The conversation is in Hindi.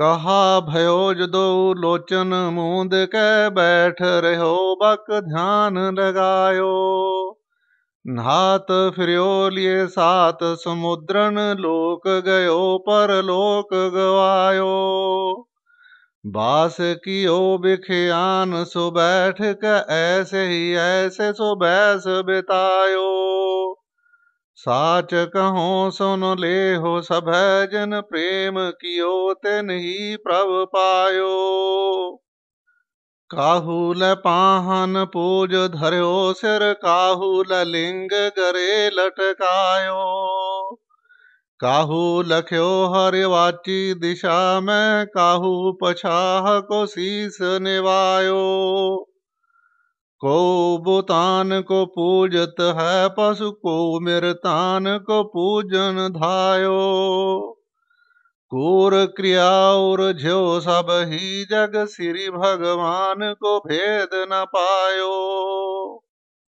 कहा भयो जदो लोचन मूंद के बैठ रहो बक ध्यान लगायो नहात फिरियो लिए सात समुद्रन लोक गयो पर लोक गवायो बास ओ बिखयान सो बैठ के ऐसे ही ऐसे सो बैस बितायो साच कहो सुन ले हो जन प्रेम कियो तेन ही प्रभ पायो ल पाहन पूज धरो सिर ल लिंग गरे लटकायो काहू लख्यो हरिवाची दिशा में काहू पछाह को शीस निवायो को बुतान को पूजत है पशु को मृतान को पूजन धायो कूर क्रिया और झो सब ही जग श्री भगवान को भेद न पायो